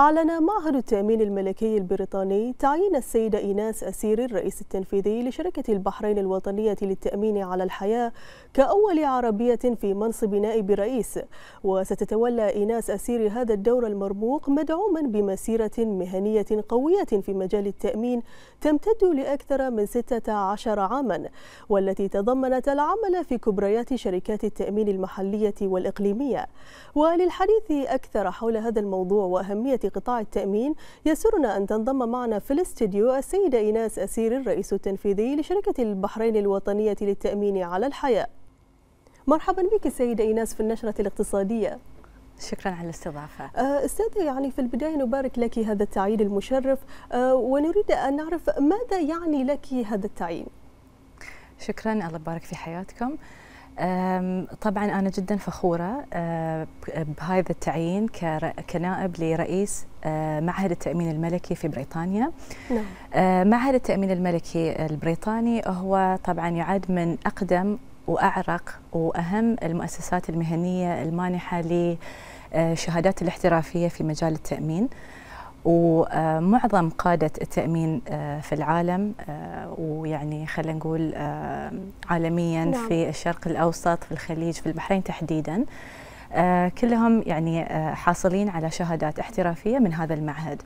أعلن معهد التأمين الملكي البريطاني تعيين السيدة إيناس أسيري الرئيس التنفيذي لشركة البحرين الوطنية للتأمين على الحياة كأول عربية في منصب نائب رئيس وستتولى إيناس أسيري هذا الدور المرموق مدعوما بمسيرة مهنية قوية في مجال التأمين تمتد لأكثر من 16 عاما والتي تضمنت العمل في كبريات شركات التأمين المحلية والإقليمية وللحديث أكثر حول هذا الموضوع وأهمية قطاع التأمين يسرنا أن تنضم معنا في الاستديو السيدة إيناس أسير الرئيس التنفيذي لشركة البحرين الوطنية للتأمين على الحياة مرحبا بك سيدة إيناس في النشرة الاقتصادية شكرا على الاستضافة آه، أستاذة يعني في البداية نبارك لك هذا التعيين المشرف آه، ونريد أن نعرف ماذا يعني لك هذا التعيين شكرا الله يبارك في حياتكم طبعا أنا جدا فخورة أه، بهذا التعيين كنائب لرئيس أه، معهد التأمين الملكي في بريطانيا نعم. أه، معهد التأمين الملكي البريطاني هو طبعا يعد من أقدم وأعرق وأهم المؤسسات المهنية المانحة للشهادات الاحترافية في مجال التأمين ومعظم قادة التأمين آه، في العالم آه، ويعني خلينا نقول آه، عالميا نعم. في الشرق الأوسط في الخليج في البحرين تحديدا كلهم يعني حاصلين على شهادات احترافية من هذا المعهد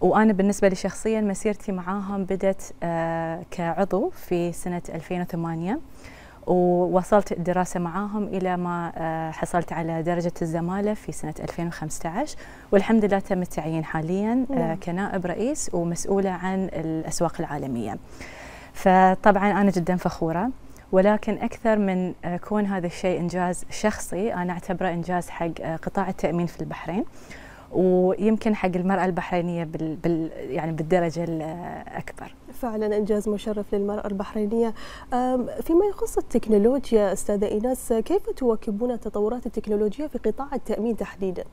وأنا بالنسبة لي شخصيا مسيرتي معاهم بدت كعضو في سنة 2008 ووصلت الدراسة معاهم إلى ما آه، حصلت على درجة الزمالة في سنة 2015 والحمد لله تم التعيين حاليا آه، نعم. كنائب رئيس ومسؤولة عن الأسواق العالمية فطبعا أنا جدا فخورة ولكن أكثر من آه، كون هذا الشيء إنجاز شخصي أنا أعتبره إنجاز حق قطاع التأمين في البحرين ويمكن حق المرأة البحرينية بال بال يعني بالدرجة الأكبر فعلا إنجاز مشرف للمرأة البحرينية فيما يخص التكنولوجيا أستاذة إيناس كيف تواكبون التطورات التكنولوجية في قطاع التأمين تحديداً؟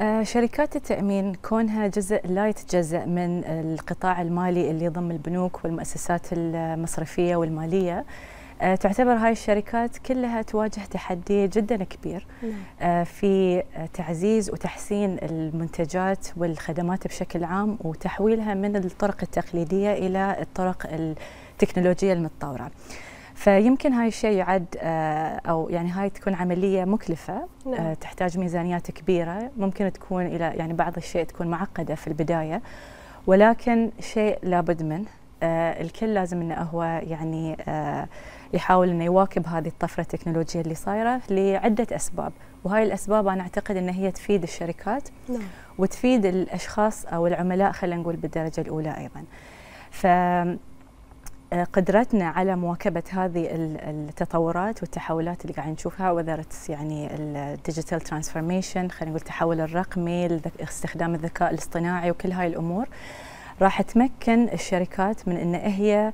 أه، شركات التأمين كونها جزء لا يتجزأ من القطاع المالي اللي يضم البنوك والمؤسسات المصرفية والمالية آه، تعتبر هاي الشركات كلها تواجه تحدي جدا كبير نعم. آه، في تعزيز وتحسين المنتجات والخدمات بشكل عام وتحويلها من الطرق التقليدية إلى الطرق التكنولوجية المتطورة فيمكن هاي الشيء يعد آه، او يعني هاي تكون عمليه مكلفه نعم. تحتاج ميزانيات كبيره ممكن تكون الى يعني بعض الشيء تكون معقده في البدايه ولكن شيء لابد منه آه، الكل لازم انه هو يعني آه، يحاول انه يواكب هذه الطفره التكنولوجيه اللي صايره لعده اسباب وهاي الاسباب انا اعتقد ان هي تفيد الشركات نعم. وتفيد الاشخاص او العملاء خلينا نقول بالدرجه الاولى ايضا ف آه، قدرتنا على مواكبة هذه التطورات والتحولات اللي قاعد نشوفها وذرت يعني الديجيتال ترانسفورميشن خلينا نقول التحول الرقمي استخدام الذكاء الاصطناعي وكل هاي الأمور راح تمكن الشركات من ان هي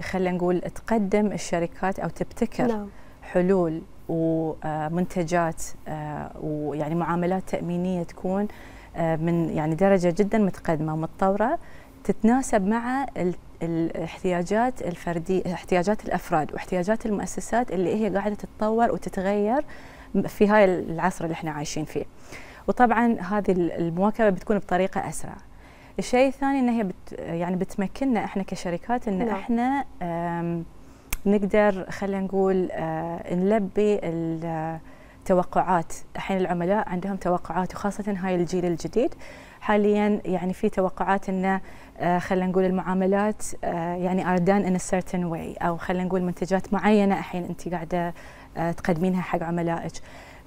خلينا نقول تقدم الشركات او تبتكر نعم. حلول ومنتجات آه، آه، ويعني معاملات تامينيه تكون آه، من يعني درجه جدا متقدمه ومتطوره تتناسب مع الاحتياجات الفردية احتياجات الافراد واحتياجات المؤسسات اللي هي قاعده تتطور وتتغير في هاي العصر اللي احنا عايشين فيه. وطبعا هذه المواكبه بتكون بطريقه اسرع. الشيء الثاني ان هي بت يعني بتمكننا احنا كشركات ان نعم. احنا نقدر خلينا نقول آه، نلبي التوقعات الحين العملاء عندهم توقعات وخاصه هاي الجيل الجديد حاليا يعني في توقعات انه آه، خلينا نقول المعاملات آه، يعني ار دان ان سيرتن واي او خلينا نقول منتجات معينه الحين انت قاعده تقدمينها حق عملائك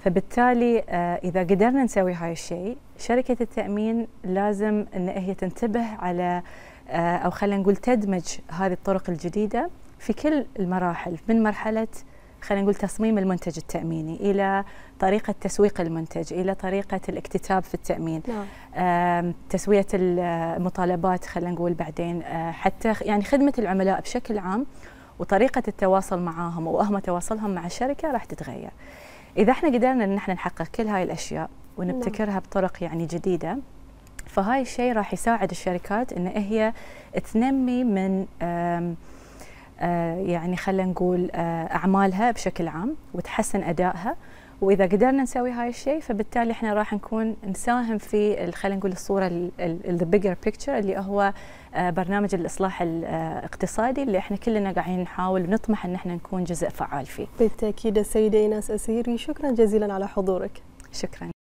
فبالتالي آه، اذا قدرنا نسوي هاي الشيء شركه التامين لازم ان هي تنتبه على آه، او خلينا نقول تدمج هذه الطرق الجديده في كل المراحل من مرحله خلينا نقول تصميم المنتج التأميني إلى طريقة تسويق المنتج إلى طريقة الاكتتاب في التأمين نعم. تسوية المطالبات خلينا نقول بعدين آه، حتى يعني خدمة العملاء بشكل عام وطريقه التواصل معاهم واهم تواصلهم مع الشركه راح تتغير اذا احنا قدرنا ان احنا نحقق كل هاي الاشياء ونبتكرها نعم. بطرق يعني جديده فهاي الشيء راح يساعد الشركات ان هي تنمي من آه، يعني خلينا نقول آه، اعمالها بشكل عام وتحسن ادائها واذا قدرنا نسوي هاي الشيء فبالتالي احنا راح نكون نساهم في خلينا نقول الصوره ذا بيجر بيكتشر اللي هو آه، برنامج الاصلاح الاقتصادي اللي احنا كلنا قاعدين نحاول ونطمح ان احنا نكون جزء فعال فيه. بالتاكيد السيده ايناس اسيري شكرا جزيلا على حضورك. شكرا.